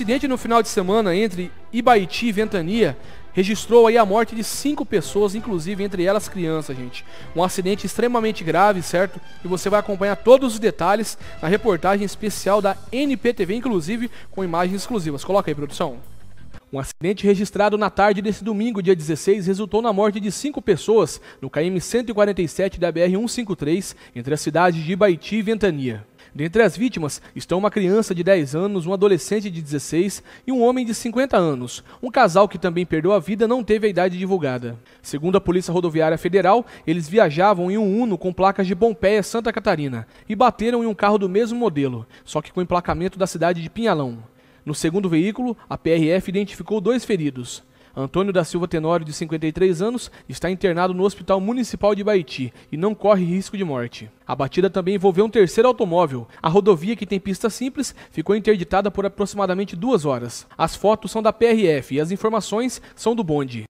acidente no final de semana entre Ibaiti e Ventania registrou aí a morte de cinco pessoas, inclusive entre elas crianças, gente. Um acidente extremamente grave, certo? E você vai acompanhar todos os detalhes na reportagem especial da NPTV, inclusive com imagens exclusivas. Coloca aí, produção. Um acidente registrado na tarde desse domingo, dia 16, resultou na morte de cinco pessoas no KM 147 da BR 153, entre as cidades de Ibaiti e Ventania. Dentre as vítimas estão uma criança de 10 anos, um adolescente de 16 e um homem de 50 anos. Um casal que também perdeu a vida não teve a idade divulgada. Segundo a Polícia Rodoviária Federal, eles viajavam em um Uno com placas de Pompeia, Santa Catarina, e bateram em um carro do mesmo modelo, só que com emplacamento da cidade de Pinhalão. No segundo veículo, a PRF identificou dois feridos. Antônio da Silva Tenório, de 53 anos, está internado no Hospital Municipal de Baiti e não corre risco de morte. A batida também envolveu um terceiro automóvel. A rodovia, que tem pista simples, ficou interditada por aproximadamente duas horas. As fotos são da PRF e as informações são do bonde.